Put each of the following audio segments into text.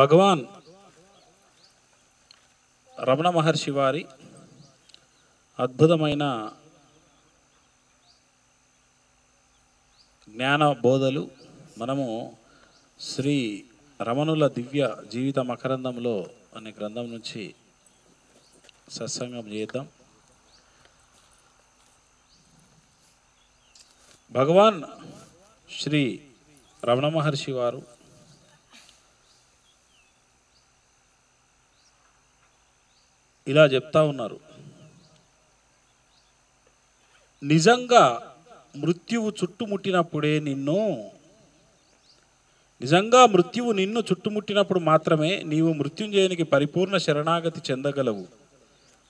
భగవాన్ రమణ మహర్షి వారి అద్భుతమైన జ్ఞాన బోధలు మనము శ్రీ రమణుల దివ్య జీవిత మకరందంలో అనే గ్రంథం నుంచి సత్సంగం చేద్దాం భగవాన్ శ్రీ రమణ మహర్షి వారు ఇలా చెప్తా ఉన్నారు నిజంగా మృత్యువు చుట్టుముట్టినప్పుడే నిన్ను నిజంగా మృత్యువు నిన్ను చుట్టుముట్టినప్పుడు మాత్రమే నీవు మృత్యుంజయునికి పరిపూర్ణ శరణాగతి చెందగలవు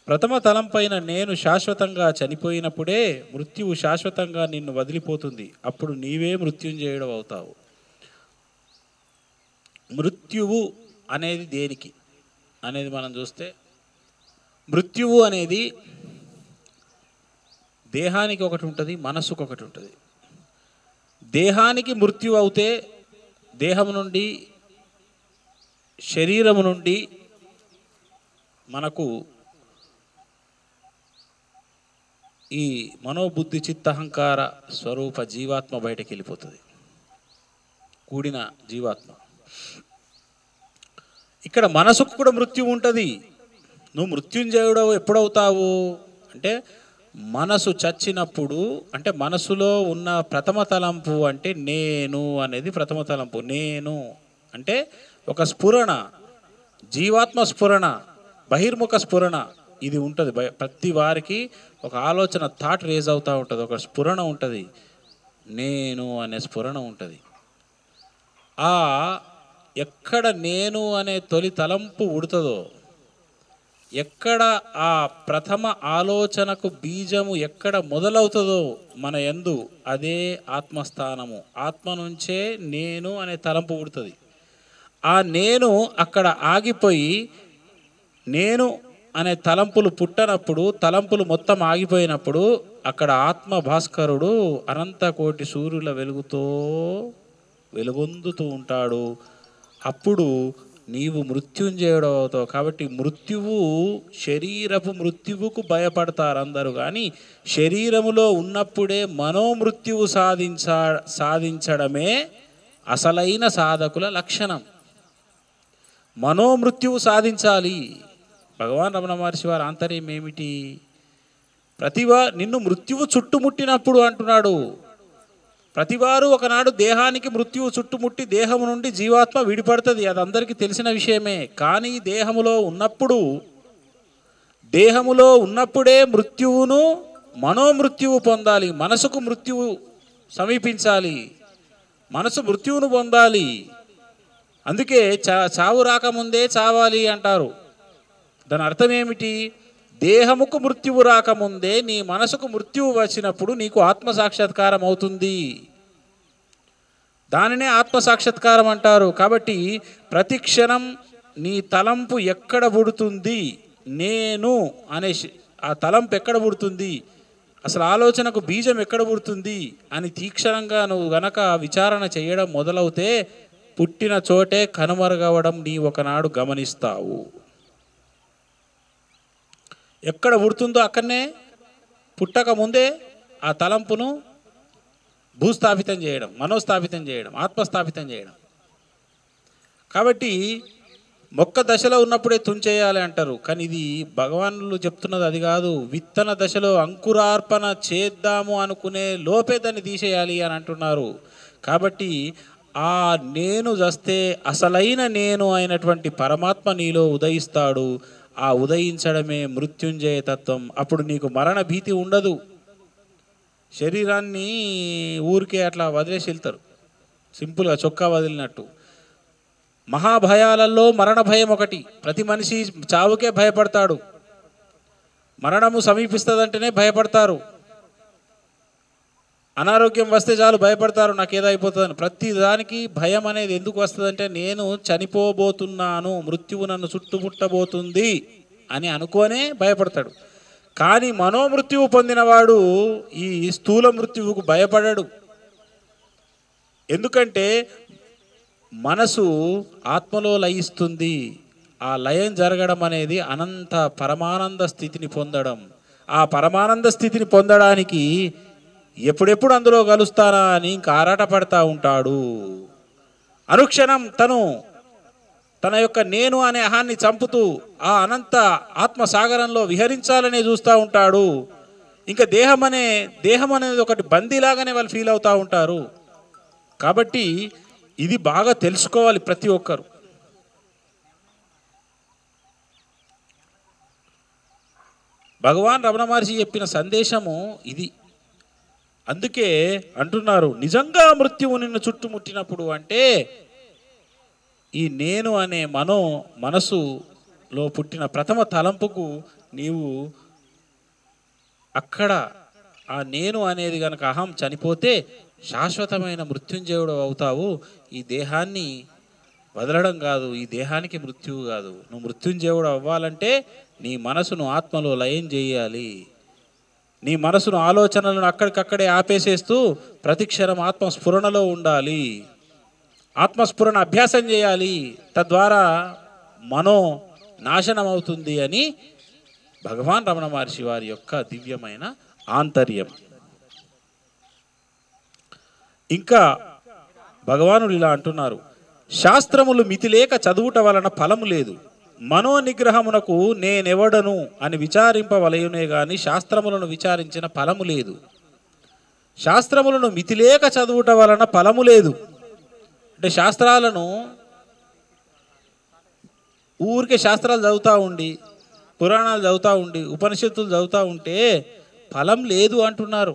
ప్రథమ తలంపైన నేను శాశ్వతంగా చనిపోయినప్పుడే మృత్యువు శాశ్వతంగా నిన్ను వదిలిపోతుంది అప్పుడు నీవే మృత్యుంజయుడు అవుతావు మృత్యువు అనేది దేనికి అనేది మనం చూస్తే మృత్యువు అనేది దేహానికి ఒకటి ఉంటుంది మనస్సుకు ఒకటి ఉంటుంది దేహానికి మృత్యు అవుతే దేహం నుండి శరీరము నుండి మనకు ఈ మనోబుద్ధి చిత్తహంకార స్వరూప జీవాత్మ బయటకు వెళ్ళిపోతుంది కూడిన జీవాత్మ ఇక్కడ మనసుకు కూడా మృత్యువు ఉంటుంది నువ్వు మృత్యుంజయుడు ఎప్పుడవుతావు అంటే మనసు చచ్చినప్పుడు అంటే మనసులో ఉన్న ప్రథమ తలంపు అంటే నేను అనేది ప్రథమ తలంపు నేను అంటే ఒక స్ఫురణ జీవాత్మ స్ఫురణ బహిర్ముఖ స్ఫురణ ఇది ఉంటుంది ప్రతి వారికి ఒక ఆలోచన థాట్ రేజ్ అవుతూ ఉంటుంది ఒక స్ఫురణ ఉంటుంది నేను అనే స్ఫురణ ఉంటుంది ఆ ఎక్కడ నేను అనే తొలి తలంపు ఉడుతుందో ఎక్కడ ఆ ప్రథమ ఆలోచనకు బీజము ఎక్కడ మొదలవుతుందో మన ఎందు అదే ఆత్మస్థానము ఆత్మ నుంచే నేను అనే తలంపు పుడుతుంది ఆ నేను అక్కడ ఆగిపోయి నేను అనే తలంపులు పుట్టనప్పుడు తలంపులు మొత్తం ఆగిపోయినప్పుడు అక్కడ ఆత్మ భాస్కరుడు అనంత కోటి సూర్యుల వెలుగుతో వెలుగొందుతూ ఉంటాడు అప్పుడు నీవు మృత్యుంజయుడవుతావు కాబట్టి మృత్యువు శరీరపు మృత్యువుకు భయపడతారు అందరూ కానీ శరీరములో ఉన్నప్పుడే మనోమృత్యువు సాధించా సాధించడమే అసలైన సాధకుల లక్షణం మనోమృత్యువు సాధించాలి భగవాన్ రమణ మహర్షి వారి ఆంతర్యం ఏమిటి ప్రతిభ నిన్ను మృత్యువు చుట్టుముట్టినప్పుడు అంటున్నాడు ప్రతివారు ఒకనాడు దేహానికి మృత్యువు చుట్టుముట్టి దేహము నుండి జీవాత్మ విడిపడుతుంది అది అందరికీ తెలిసిన విషయమే కానీ దేహములో ఉన్నప్పుడు దేహములో ఉన్నప్పుడే మృత్యువును మనోమృత్యువు పొందాలి మనసుకు మృత్యువు సమీపించాలి మనసు మృత్యువును పొందాలి అందుకే చా చావు రాకముందే చావాలి అంటారు దాని అర్థం ఏమిటి దేహముకు మృత్యువు రాకముందే నీ మనసుకు మృత్యువు వచ్చినప్పుడు నీకు ఆత్మ సాక్షాత్కారం అవుతుంది దానినే ఆత్మ సాక్షాత్కారం అంటారు కాబట్టి ప్రతి క్షణం నీ తలంపు ఎక్కడ పుడుతుంది నేను అనే ఆ తలంపు ఎక్కడ పుడుతుంది అసలు ఆలోచనకు బీజం ఎక్కడ పుడుతుంది అని తీక్షణంగా నువ్వు గనక విచారణ చేయడం మొదలవుతే పుట్టిన చోటే కనుమరుగవడం నీ ఒకనాడు గమనిస్తావు ఎక్కడ పుడుతుందో అక్కడనే పుట్టక ముందే ఆ తలంపును భూస్థాపితం చేయడం మనోస్థాపితం చేయడం ఆత్మస్థాపితం చేయడం కాబట్టి మొక్క దశలో ఉన్నప్పుడే తుంచేయాలి అంటారు కానీ ఇది భగవానులు చెప్తున్నది అది కాదు విత్తన దశలో అంకురార్పణ చేద్దాము అనుకునే లోపే దాన్ని తీసేయాలి అని అంటున్నారు కాబట్టి ఆ నేను చస్తే అసలైన నేను అయినటువంటి పరమాత్మ నీలో ఉదయిస్తాడు ఆ ఉదయించడమే మృత్యుంజయ తత్వం అప్పుడు నీకు మరణ భీతి ఉండదు శరీరాన్ని ఊరికే అట్లా వదిలేసి వెళ్తారు సింపుల్గా చొక్కా వదిలినట్టు మహాభయాలలో మరణ భయం ఒకటి ప్రతి మనిషి చావుకే భయపడతాడు మరణము సమీపిస్తుందంటేనే భయపడతారు అనారోగ్యం వస్తే చాలు భయపడతారు నాకు ఏదైపోతుందని ప్రతి దానికి భయం అనేది ఎందుకు వస్తుందంటే నేను చనిపోబోతున్నాను మృత్యువు నన్ను చుట్టుముట్టబోతుంది అని అనుకోనే భయపడతాడు కానీ మనోమృత్యువు పొందినవాడు ఈ స్థూల మృత్యువుకు భయపడడు ఎందుకంటే మనసు ఆత్మలో లయిస్తుంది ఆ లయం జరగడం అనేది అనంత పరమానంద స్థితిని పొందడం ఆ పరమానంద స్థితిని పొందడానికి ఎప్పుడెప్పుడు అందులో కలుస్తానా అని ఇంకా ఆరాటపడతా ఉంటాడు అనుక్షణం తను తన యొక్క నేను అనే అహాన్ని చంపుతూ ఆ అనంత ఆత్మసాగరంలో విహరించాలని చూస్తూ ఉంటాడు ఇంకా దేహం అనే దేహం అనేది ఒకటి బందీలాగానే వాళ్ళు ఫీల్ అవుతూ ఉంటారు కాబట్టి ఇది బాగా తెలుసుకోవాలి ప్రతి ఒక్కరు భగవాన్ రమణ మహర్షి చెప్పిన సందేశము ఇది అందుకే అంటున్నారు నిజంగా మృత్యువు నిన్ను చుట్టుముట్టినప్పుడు అంటే ఈ నేను అనే మనో మనసులో పుట్టిన ప్రథమ తలంపుకు నీవు అక్కడ ఆ నేను అనేది గనక అహం చనిపోతే శాశ్వతమైన మృత్యుంజయుడు అవుతావు ఈ దేహాన్ని వదలడం కాదు ఈ దేహానికి మృత్యువు కాదు నువ్వు మృత్యుంజయుడు అవ్వాలంటే నీ మనసును ఆత్మలో లయం చేయాలి నీ మనసును ఆలోచనలను అక్కడికక్కడే ఆపేసేస్తూ ప్రతిక్షణం ఆత్మస్ఫురణలో ఉండాలి ఆత్మస్ఫురణ అభ్యాసం చేయాలి తద్వారా మనో నాశనం అవుతుంది అని భగవాన్ రమణ మహర్షి వారి యొక్క దివ్యమైన ఆంతర్యం ఇంకా భగవానుడు ఇలా అంటున్నారు శాస్త్రములు మితిలేక చదువుట వలన ఫలము లేదు మనోనిగ్రహమునకు నేనెవడను అని విచారింపవలయునే గాని శాస్త్రములను విచారించిన ఫలము లేదు శాస్త్రములను మితిలేక చదువుట వలన ఫలము లేదు అంటే శాస్త్రాలను ఊరికే శాస్త్రాలు చదువుతూ ఉండి పురాణాలు చదువుతూ ఉండి ఉపనిషత్తులు చదువుతూ ఉంటే ఫలం లేదు అంటున్నారు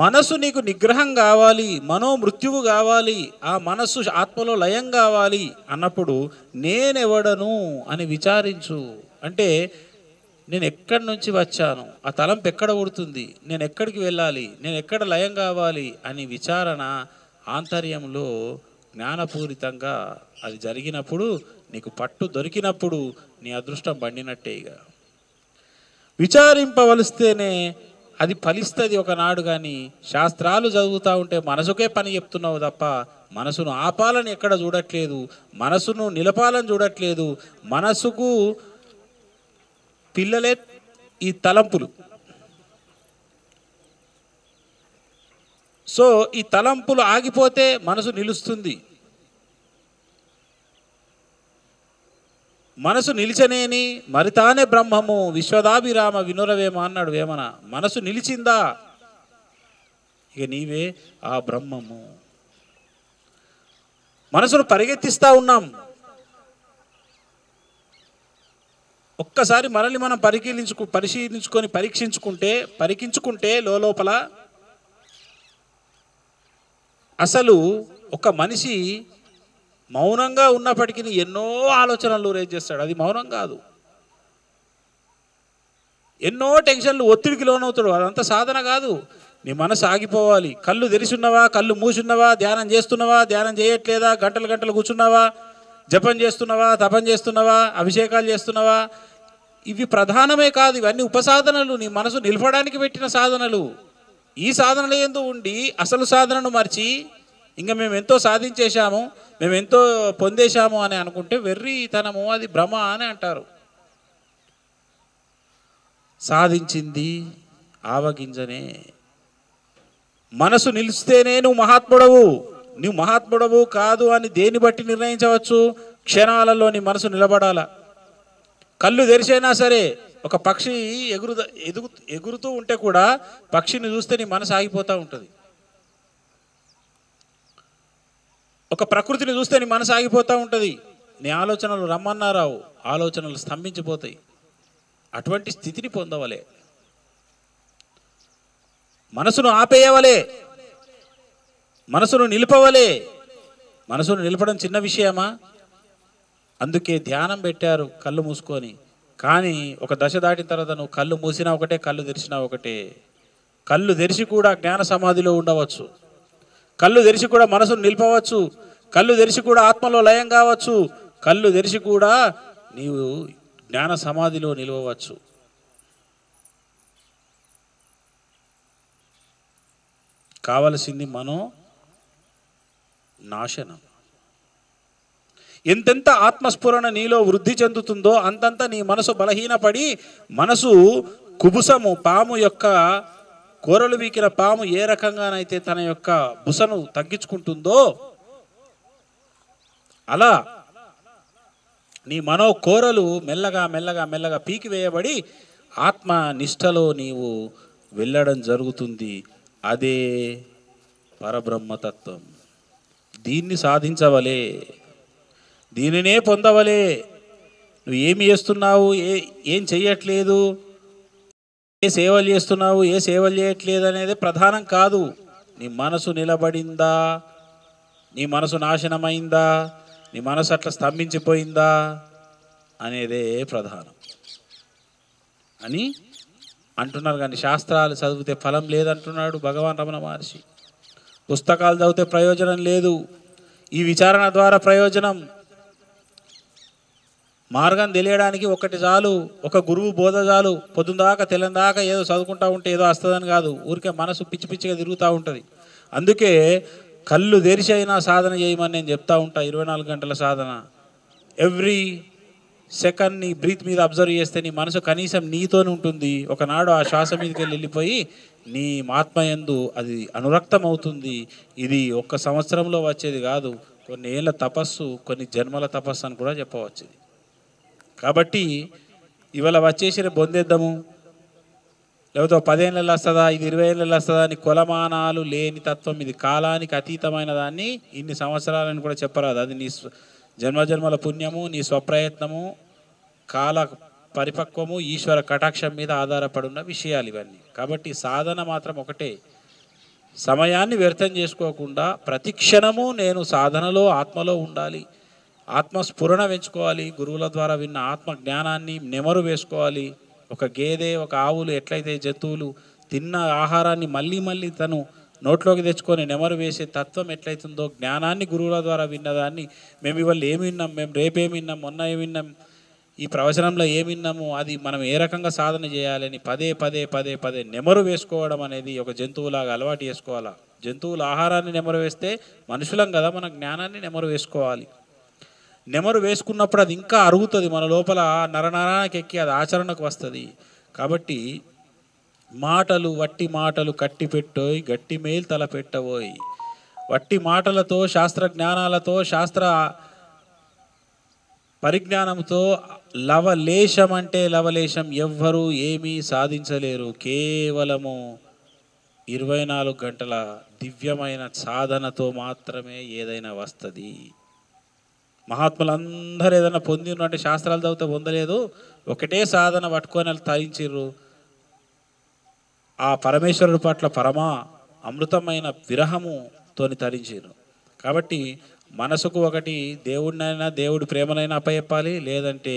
మనసు నీకు నిగ్రహం కావాలి మనోమృత్యువు కావాలి ఆ మనస్సు ఆత్మలో లయం కావాలి అన్నప్పుడు నేనెవడను అని విచారించు అంటే నేను ఎక్కడి నుంచి వచ్చాను ఆ తలంపు ఎక్కడ ఉడుతుంది నేను ఎక్కడికి వెళ్ళాలి నేను ఎక్కడ లయం కావాలి అని విచారణ ఆంతర్యంలో జ్ఞానపూరితంగా అది జరిగినప్పుడు నీకు పట్టు దొరికినప్పుడు నీ అదృష్టం బండినట్టేగా విచారింపవలిస్తేనే అది ఫలిస్తుంది ఒకనాడు కానీ శాస్త్రాలు చదువుతూ ఉంటే మనసుకే పని చెప్తున్నావు తప్ప మనసును ఆపాలని ఎక్కడ చూడట్లేదు మనసును నిలపాలని చూడట్లేదు మనసుకు పిల్లలే ఈ తలంపులు సో ఈ తలంపులు ఆగిపోతే మనసు నిలుస్తుంది మనసు నిలిచనేని మరితానే బ్రహ్మము విశ్వదాభిరామ వినురవేమ అన్నాడు వేమన మనసు నిలిచిందా ఇక నీవే ఆ బ్రహ్మము మనసును పరిగెత్తిస్తూ ఉన్నాం ఒక్కసారి మనల్ని మనం పరిశీలించుకు పరిశీలించుకొని పరీక్షించుకుంటే పరికించుకుంటే లోపల అసలు ఒక మనిషి మౌనంగా ఉన్నప్పటికీ ఎన్నో ఆలోచనలు రేజ్ చేస్తాడు అది మౌనం కాదు ఎన్నో టెన్షన్లు ఒత్తిడికి లోనవుతాడు అదంతా సాధన కాదు నీ మనసు ఆగిపోవాలి కళ్ళు తెరిచున్నవా కళ్ళు మూసున్నవా ధ్యానం చేస్తున్నావా ధ్యానం చేయట్లేదా గంటలు గంటలు కూర్చున్నావా జపం చేస్తున్నావా తపం చేస్తున్నావా అభిషేకాలు చేస్తున్నావా ఇవి ప్రధానమే కాదు ఇవన్నీ ఉపసాధనలు నీ మనసు నిలపడానికి పెట్టిన సాధనలు ఈ సాధనలు ఎందు ఉండి అసలు సాధనను మర్చి ఇంకా మేము ఎంతో సాధించేశాము మేము ఎంతో పొందేశాము అని అనుకుంటే వెర్రితనము అది భ్రమ అని అంటారు సాధించింది ఆవగింజనే మనసు నిలిస్తేనే నువ్వు మహాత్ముడవు నువ్వు మహాత్ముడవు కాదు అని దేని బట్టి నిర్ణయించవచ్చు క్షణాలలో నీ మనసు నిలబడాల కళ్ళు తెరిచైనా సరే ఒక పక్షి ఎగురు ఎదుగు ఎగురుతూ ఉంటే కూడా పక్షిని చూస్తే నీ మనసు ఆగిపోతూ ఉంటుంది ఒక ప్రకృతిని చూస్తే నీ మనసు ఆగిపోతూ ఉంటుంది నీ ఆలోచనలు రమ్మన్నారావు ఆలోచనలు స్తంభించిపోతాయి అటువంటి స్థితిని పొందవలే మనసును ఆపేయవలే మనసును నిలిపవలే మనసును నిలపడం చిన్న విషయమా అందుకే ధ్యానం పెట్టారు కళ్ళు మూసుకొని కానీ ఒక దశ దాటిన తర్వాత నువ్వు కళ్ళు మూసినా ఒకటే కళ్ళు తెరిచినా ఒకటే కళ్ళు తెరిచి కూడా జ్ఞాన సమాధిలో ఉండవచ్చు కళ్ళు తెరిచి కూడా మనసును నిలిపవచ్చు కళ్ళు తెరిచి కూడా ఆత్మలో లయం కావచ్చు కళ్ళు తెరిచి కూడా నీవు జ్ఞాన సమాధిలో నిలవవచ్చు కావలసింది మనో నాశనం ఎంతెంత ఆత్మస్ఫురణ నీలో వృద్ధి చెందుతుందో అంతంత నీ మనసు బలహీనపడి మనసు కుబుసము పాము యొక్క కూరలు వీకిన పాము ఏ రకంగానైతే తన యొక్క బుసను తగ్గించుకుంటుందో అలా నీ మనో కోరలు మెల్లగా మెల్లగా మెల్లగా పీకివేయబడి ఆత్మ నిష్టలో నీవు వెళ్ళడం జరుగుతుంది అదే పరబ్రహ్మతత్వం దీన్ని సాధించవలే దీనినే పొందవలే నువ్వు ఏమి చేస్తున్నావు ఏ ఏం చెయ్యట్లేదు ఏ సేవలు చేస్తున్నావు ఏ సేవలు చేయట్లేదు అనేది ప్రధానం కాదు నీ మనసు నిలబడిందా నీ మనసు నాశనమైందా నీ మనసు అట్లా స్తంభించిపోయిందా అనేదే ప్రధానం అని అంటున్నారు కానీ శాస్త్రాలు చదివితే ఫలం లేదంటున్నాడు భగవాన్ రమణ మహర్షి పుస్తకాలు చదివితే ప్రయోజనం లేదు ఈ విచారణ ద్వారా ప్రయోజనం మార్గం తెలియడానికి ఒకటి చాలు ఒక గురువు బోధ చాలు పొద్దుందాకా తెల్లందాకా ఏదో చదువుకుంటా ఉంటే ఏదో వస్తుందని కాదు ఊరికే మనసు పిచ్చి పిచ్చిగా తిరుగుతూ ఉంటుంది అందుకే కళ్ళు తెరిచి అయినా సాధన చేయమని నేను చెప్తా ఉంటా ఇరవై నాలుగు గంటల సాధన ఎవ్రీ సెకండ్ నీ బ్రీత్ మీద అబ్జర్వ్ చేస్తే నీ మనసు కనీసం నీతోనే ఉంటుంది ఒకనాడు ఆ శ్వాస మీదకి వెళ్ళిపోయి నీ ఆత్మయందు అది అనురక్తం అవుతుంది ఇది ఒక్క సంవత్సరంలో వచ్చేది కాదు కొన్ని ఏళ్ళ తపస్సు కొన్ని జన్మల తపస్సు అని కూడా చెప్పవచ్చు కాబట్టి ఇవాళ వచ్చేసి రేపు బొందేద్దాము లేకపోతే పదేళ్ళలో వస్తుందా ఇది ఇరవై ఏళ్ళలో వస్తుందా అని కులమానాలు లేని తత్వం ఇది కాలానికి అతీతమైన దాన్ని ఇన్ని సంవత్సరాలని కూడా చెప్పరాదు అది నీ జన్మజన్మల పుణ్యము నీ స్వప్రయత్నము కాల పరిపక్వము ఈశ్వర కటాక్షం మీద ఆధారపడి ఉన్న విషయాలు ఇవన్నీ కాబట్టి సాధన మాత్రం ఒకటే సమయాన్ని వ్యర్థం చేసుకోకుండా ప్రతిక్షణము నేను సాధనలో ఆత్మలో ఉండాలి ఆత్మస్ఫురణ పెంచుకోవాలి గురువుల ద్వారా విన్న ఆత్మ జ్ఞానాన్ని నెమరు వేసుకోవాలి ఒక గేదె ఒక ఆవులు ఎట్లయితే జంతువులు తిన్న ఆహారాన్ని మళ్ళీ మళ్ళీ తను నోట్లోకి తెచ్చుకొని నెమరు వేసే తత్వం ఎట్లయితుందో జ్ఞానాన్ని గురువుల ద్వారా విన్నదాన్ని మేము ఇవాళ ఏమి విన్నాం మేము రేపేమి విన్నాం మొన్న ఏమి విన్నాం ఈ ప్రవచనంలో ఏమి విన్నాము అది మనం ఏ రకంగా సాధన చేయాలని పదే పదే పదే పదే నెమరు వేసుకోవడం అనేది ఒక జంతువులాగా అలవాటు చేసుకోవాలా జంతువుల ఆహారాన్ని నెమరు వేస్తే మనుషులం కదా మన జ్ఞానాన్ని నెమరు వేసుకోవాలి నెమరు వేసుకున్నప్పుడు అది ఇంకా అరుగుతుంది మన లోపల నరనరానికి ఎక్కి అది ఆచరణకు వస్తుంది కాబట్టి మాటలు వట్టి మాటలు కట్టి పెట్టోయ్ గట్టి మేలు తల పెట్టబోయ్ వట్టి మాటలతో శాస్త్ర జ్ఞానాలతో శాస్త్ర పరిజ్ఞానంతో లవలేశం అంటే లవలేశం ఎవ్వరూ ఏమీ సాధించలేరు కేవలము ఇరవై నాలుగు గంటల దివ్యమైన సాధనతో మాత్రమే ఏదైనా వస్తుంది మహాత్ములు అందరూ ఏదైనా పొంది అంటే శాస్త్రాలు చదివితే పొందలేదు ఒకటే సాధన పట్టుకొని వాళ్ళు ఆ పరమేశ్వరుడి పట్ల పరమా అమృతమైన విరహముతోని తరించారు కాబట్టి మనసుకు ఒకటి దేవుడినైనా దేవుడి ప్రేమనైనా అప్పయెప్పాలి లేదంటే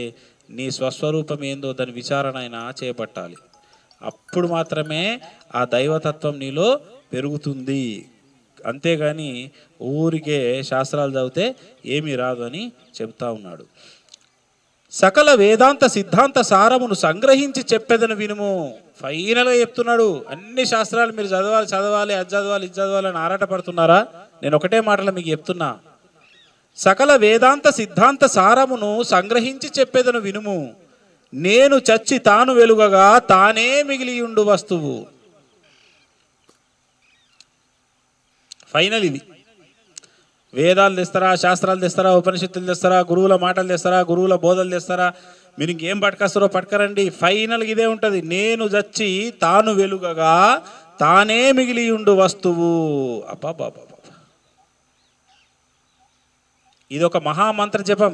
నీ స్వస్వరూపం ఏందో దాని విచారణ అయినా చేపట్టాలి అప్పుడు మాత్రమే ఆ దైవతత్వం నీలో పెరుగుతుంది అంతేగాని ఊరికే శాస్త్రాలు చదివితే ఏమీ రాదు అని చెప్తా ఉన్నాడు సకల వేదాంత సిద్ధాంత సారమును సంగ్రహించి చెప్పేదని వినుము ఫైనల్గా చెప్తున్నాడు అన్ని శాస్త్రాలు మీరు చదవాలి చదవాలి అది చదవాలి ఇది చదవాలి అని ఆరాటపడుతున్నారా నేను ఒకటే మాటలో మీకు చెప్తున్నా సకల వేదాంత సిద్ధాంత సారమును సంగ్రహించి చెప్పేదను వినుము నేను చచ్చి తాను వెలుగగా తానే మిగిలియుండు వస్తువు ఫైనల్ ఇది వేదాలు తెస్తారా శాస్త్రాలు తెస్తారా ఉపనిషత్తులు తెస్తారా గురువుల మాటలు తెస్తారా గురువుల బోధలు తెస్తారా మీరు ఇంకేం పట్టుకొస్తారో పట్టుకరండి ఫైనల్గా ఇదే ఉంటుంది నేను చచ్చి తాను వెలుగగా తానే మిగిలి ఉండు వస్తువు అబ్బాబాబా ఇది ఒక మహామంత్ర జపం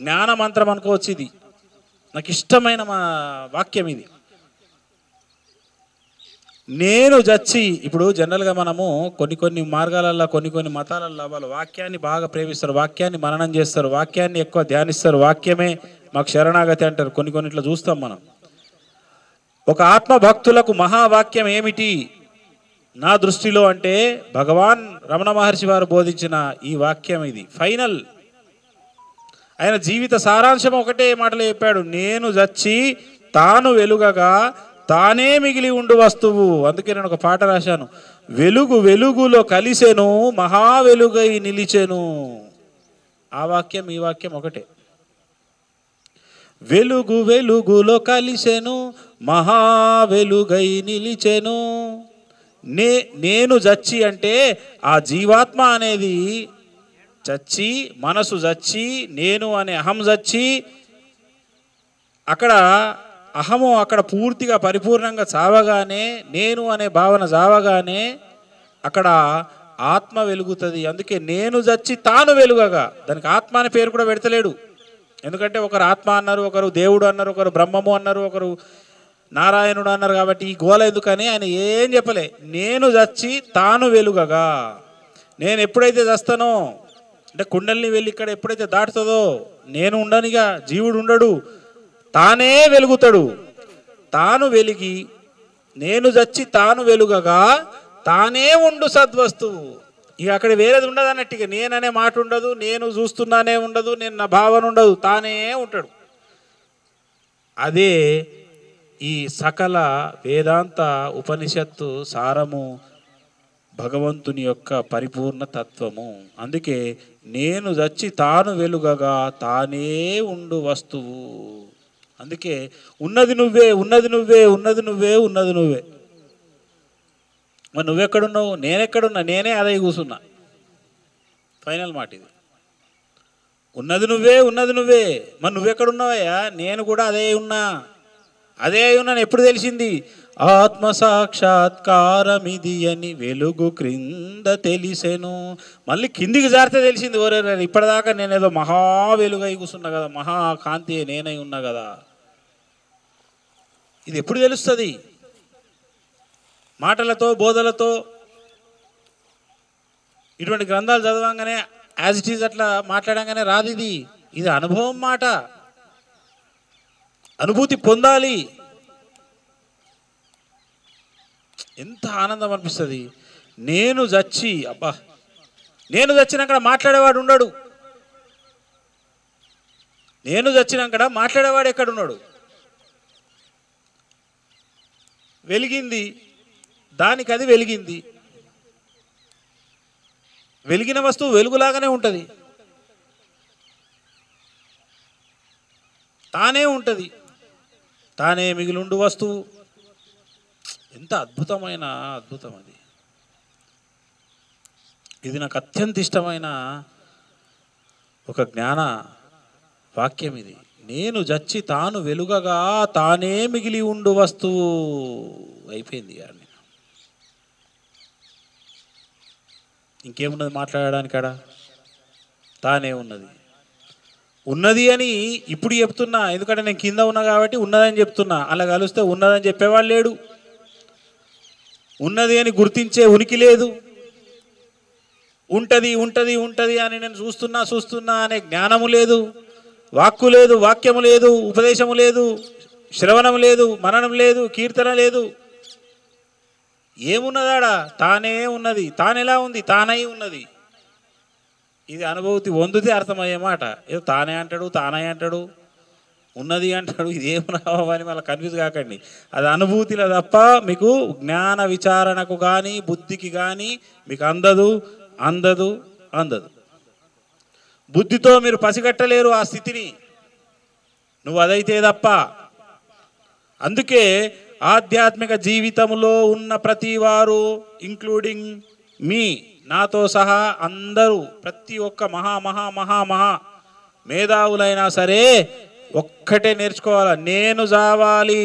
జ్ఞాన మంత్రం అనుకోవచ్చు ఇది నాకు ఇష్టమైన మా వాక్యం ఇది నేను చచ్చి ఇప్పుడు జనరల్గా మనము కొన్ని కొన్ని మార్గాలల్లో కొన్ని కొన్ని మతాలల్లో వాళ్ళు వాక్యాన్ని బాగా ప్రేమిస్తారు వాక్యాన్ని మననం చేస్తారు వాక్యాన్ని ఎక్కువ ధ్యానిస్తారు వాక్యమే మాకు శరణాగతి అంటారు కొన్ని కొన్నిట్లో చూస్తాం మనం ఒక ఆత్మ భక్తులకు మహావాక్యం ఏమిటి నా దృష్టిలో అంటే భగవాన్ రమణ మహర్షి వారు బోధించిన ఈ వాక్యం ఇది ఫైనల్ ఆయన జీవిత సారాంశం ఒకటే మాటలో చెప్పాడు నేను చచ్చి తాను వెలుగగా తానే మిగిలి ఉండు వస్తువు అందుకే నేను ఒక పాట రాశాను వెలుగు వెలుగులో కలిసెను మహావెలుగై నిలిచెను ఆ వాక్యం ఈ వాక్యం ఒకటే వెలుగు వెలుగులో కలిసెను మహావెలుగై నిలిచెను నే నేను జచ్చి అంటే ఆ జీవాత్మ అనేది చచ్చి మనసు జచ్చి నేను అనే అహం జచ్చి అక్కడ అహము అక్కడ పూర్తిగా పరిపూర్ణంగా చావగానే నేను అనే భావన చావగానే అక్కడ ఆత్మ వెలుగుతుంది అందుకే నేను చచ్చి తాను వెలుగగా దానికి ఆత్మ అనే పేరు కూడా పెడతలేడు ఎందుకంటే ఒకరు ఆత్మ అన్నారు ఒకరు దేవుడు అన్నారు ఒకరు బ్రహ్మము అన్నారు ఒకరు నారాయణుడు అన్నారు కాబట్టి ఈ గోల ఎందుకని ఆయన ఏం చెప్పలే నేను చచ్చి తాను వెలుగగా నేను ఎప్పుడైతే చస్తానో అంటే కుండల్ని వెళ్ళి ఇక్కడ ఎప్పుడైతే దాటుతుందో నేను ఉండనిగా జీవుడు ఉండడు తానే వెలుగుతాడు తాను వెలిగి నేను చచ్చి తాను వెలుగగా తానే ఉండు సద్వస్తువు ఇక అక్కడ వేరేది ఉండదు అన్నట్టు ఇక నేననే మాట ఉండదు నేను చూస్తున్నానే ఉండదు నేను నా భావన ఉండదు తానే ఉంటాడు అదే ఈ సకల వేదాంత ఉపనిషత్తు సారము భగవంతుని యొక్క పరిపూర్ణ తత్వము అందుకే నేను చచ్చి తాను వెలుగగా తానే ఉండు వస్తువు అందుకే ఉన్నది నువ్వే ఉన్నది నువ్వే ఉన్నది నువ్వే ఉన్నది నువ్వే మరి నువ్వెక్కడున్నావు నేనెక్కడున్నా నేనే అదై కూసున్నా ఫైనల్ మాట ఇది ఉన్నది నువ్వే ఉన్నది నువ్వే మరి నువ్వెక్కడున్నావయ్యా నేను కూడా అదే ఉన్నా అదే ఉన్నాను ఎప్పుడు తెలిసింది ఆత్మ సాక్షాత్కారమిది అని వెలుగు క్రింద తెలిసెను మళ్ళీ కిందికి జారితే తెలిసింది ఓరే ఇప్పటిదాకా నేనేదో మహా వెలుగు అయి కూసున్నా కదా మహా కాంతి నేనై ఉన్నా కదా ఇది ఎప్పుడు తెలుస్తుంది మాటలతో బోధలతో ఇటువంటి గ్రంథాలు చదవంగానే యాజ్ ఇట్ ఈజ్ అట్లా మాట్లాడంగానే రాదు ఇది ఇది అనుభవం మాట అనుభూతి పొందాలి ఎంత ఆనందం అనిపిస్తుంది నేను చచ్చి అబ్బా నేను చచ్చినాక మాట్లాడేవాడు ఉండడు నేను చచ్చినాక మాట్లాడేవాడు ఎక్కడున్నాడు వెలిగింది దానికి అది వెలిగింది వెలిగిన వస్తువు వెలుగులాగానే ఉంటుంది తానే ఉంటుంది తానే మిగిలిండు వస్తువు ఎంత అద్భుతమైన అద్భుతం అది ఇది నాకు అత్యంత ఇష్టమైన ఒక జ్ఞాన వాక్యం ఇది నేను చచ్చి తాను వెలుగగా తానే మిగిలి ఉండు వస్తువు అయిపోయింది నేను ఇంకేమున్నది కాడ తానే ఉన్నది ఉన్నది అని ఇప్పుడు చెప్తున్నా ఎందుకంటే నేను కింద ఉన్నా కాబట్టి ఉన్నదని చెప్తున్నా అలా కలిస్తే ఉన్నదని చెప్పేవాడు లేడు ఉన్నది అని గుర్తించే ఉనికి లేదు ఉంటది ఉంటది ఉంటుంది అని నేను చూస్తున్నా చూస్తున్నా అనే జ్ఞానము లేదు వాక్కు లేదు వాక్యము లేదు ఉపదేశము లేదు శ్రవణం లేదు మననం లేదు కీర్తన లేదు ఏమున్నదాడా తానే ఉన్నది తానెలా ఉంది తానై ఉన్నది ఇది అనుభూతి వందుతే అర్థమయ్యే మాట ఏదో తానే అంటాడు తానై అంటాడు ఉన్నది అంటాడు ఇది ఏమున్నావని మళ్ళీ కన్ఫ్యూజ్ కాకండి అది అనుభూతిలో తప్ప మీకు జ్ఞాన విచారణకు కానీ బుద్ధికి కానీ మీకు అందదు అందదు అందదు బుద్ధితో మీరు పసిగట్టలేరు ఆ స్థితిని నువ్వు అదైతే తప్ప అందుకే ఆధ్యాత్మిక జీవితంలో ఉన్న ప్రతి వారు ఇంక్లూడింగ్ మీ నాతో సహా అందరూ ప్రతి ఒక్క మహా మహా మహా మహా మేధావులైనా సరే ఒక్కటే నేర్చుకోవాలి నేను జావాలి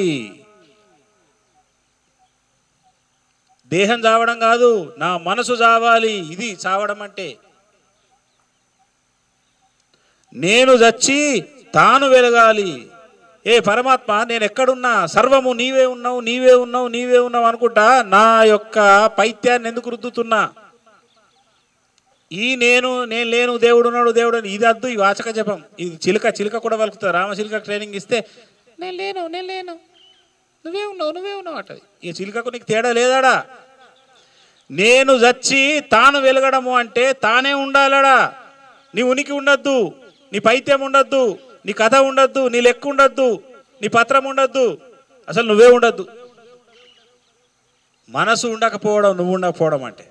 దేహం చావడం కాదు నా మనసు చావాలి ఇది చావడం అంటే నేను చచ్చి తాను వెలగాలి ఏ పరమాత్మ నేను ఎక్కడున్నా సర్వము నీవే ఉన్నావు నీవే ఉన్నావు నీవే ఉన్నావు అనుకుంటా నా యొక్క పైత్యాన్ని ఎందుకు రుద్దుతున్నా ఈ నేను నేను లేను దేవుడు ఉన్నాడు దేవుడు ఇది అద్దు ఈ వాచక జపం ఇది చిలుక చిలుక కూడా వలుకుతుంది రామచిలుక ట్రైనింగ్ ఇస్తే నేను లేను నేను లేను నువ్వే ఉన్నావు నువ్వే ఉన్నావు అట ఈ చిలుకకు నీకు తేడా లేదాడా నేను చచ్చి తాను వెలగడము అంటే తానే ఉండాలడా నీ ఉనికి ఉండద్దు నీ పైత్యం ఉండొద్దు నీ కథ ఉండొద్దు నీ లెక్క ఉండొద్దు నీ పత్రం ఉండొద్దు అసలు నువ్వే ఉండొద్దు మనసు ఉండకపోవడం నువ్వు ఉండకపోవడం అంటే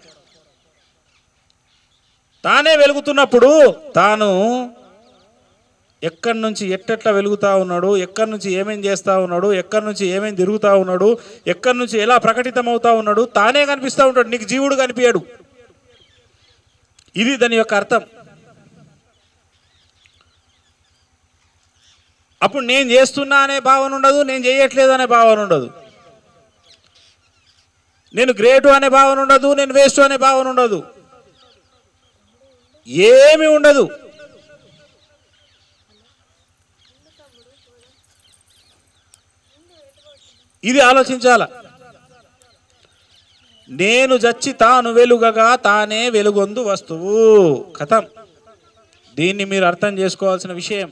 తానే వెలుగుతున్నప్పుడు తాను ఎక్కడి నుంచి ఎట్టెట్లా వెలుగుతూ ఉన్నాడు ఎక్కడి నుంచి ఏమేం చేస్తూ ఉన్నాడు ఎక్కడి నుంచి ఏమేం తిరుగుతూ ఉన్నాడు ఎక్కడి నుంచి ఎలా ప్రకటితమవుతూ ఉన్నాడు తానే కనిపిస్తూ ఉంటాడు నీకు జీవుడు కనిపించాడు ఇది దాని యొక్క అర్థం అప్పుడు నేను చేస్తున్నా అనే భావన ఉండదు నేను చేయట్లేదు అనే భావన ఉండదు నేను గ్రేటు అనే భావన ఉండదు నేను వేస్ట్ అనే భావన ఉండదు ఏమి ఉండదు ఇది ఆలోచించాల నేను చచ్చి తాను వెలుగగా తానే వెలుగొందు వస్తువు కథం దీన్ని మీరు అర్థం చేసుకోవాల్సిన విషయం